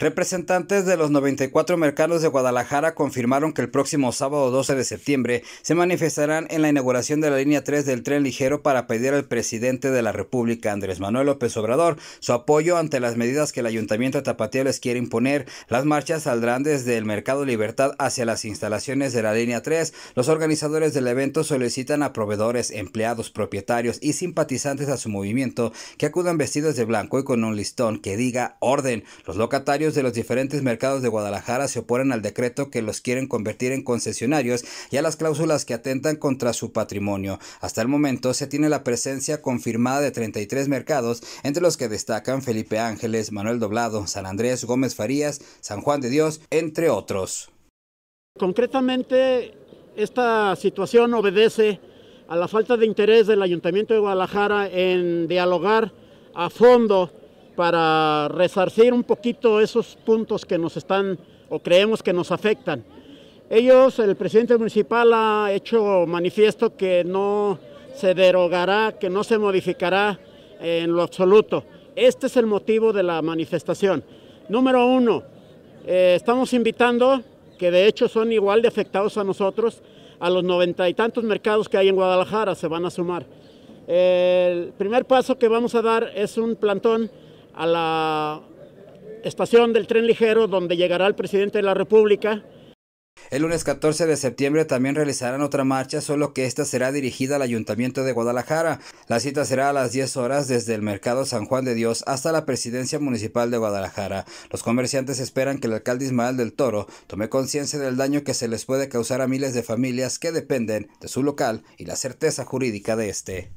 Representantes de los 94 mercados de Guadalajara confirmaron que el próximo sábado 12 de septiembre se manifestarán en la inauguración de la línea 3 del tren ligero para pedir al presidente de la República, Andrés Manuel López Obrador, su apoyo ante las medidas que el Ayuntamiento de les quiere imponer. Las marchas saldrán desde el Mercado Libertad hacia las instalaciones de la línea 3. Los organizadores del evento solicitan a proveedores, empleados, propietarios y simpatizantes a su movimiento que acudan vestidos de blanco y con un listón que diga orden. Los locatarios de los diferentes mercados de Guadalajara se oponen al decreto que los quieren convertir en concesionarios y a las cláusulas que atentan contra su patrimonio. Hasta el momento se tiene la presencia confirmada de 33 mercados, entre los que destacan Felipe Ángeles, Manuel Doblado, San Andrés, Gómez Farías, San Juan de Dios, entre otros. Concretamente, esta situación obedece a la falta de interés del Ayuntamiento de Guadalajara en dialogar a fondo para resarcir un poquito esos puntos que nos están o creemos que nos afectan. Ellos, el presidente municipal ha hecho manifiesto que no se derogará, que no se modificará en lo absoluto. Este es el motivo de la manifestación. Número uno, eh, estamos invitando, que de hecho son igual de afectados a nosotros, a los noventa y tantos mercados que hay en Guadalajara se van a sumar. el primer paso que vamos a dar es un plantón a la estación del tren ligero donde llegará el presidente de la República. El lunes 14 de septiembre también realizarán otra marcha, solo que esta será dirigida al Ayuntamiento de Guadalajara. La cita será a las 10 horas desde el Mercado San Juan de Dios hasta la Presidencia Municipal de Guadalajara. Los comerciantes esperan que el alcalde Ismael del Toro tome conciencia del daño que se les puede causar a miles de familias que dependen de su local y la certeza jurídica de este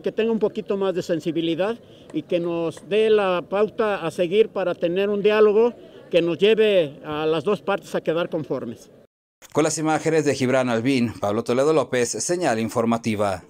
que tenga un poquito más de sensibilidad y que nos dé la pauta a seguir para tener un diálogo que nos lleve a las dos partes a quedar conformes. Con las imágenes de Gibran Albín, Pablo Toledo López, señal informativa.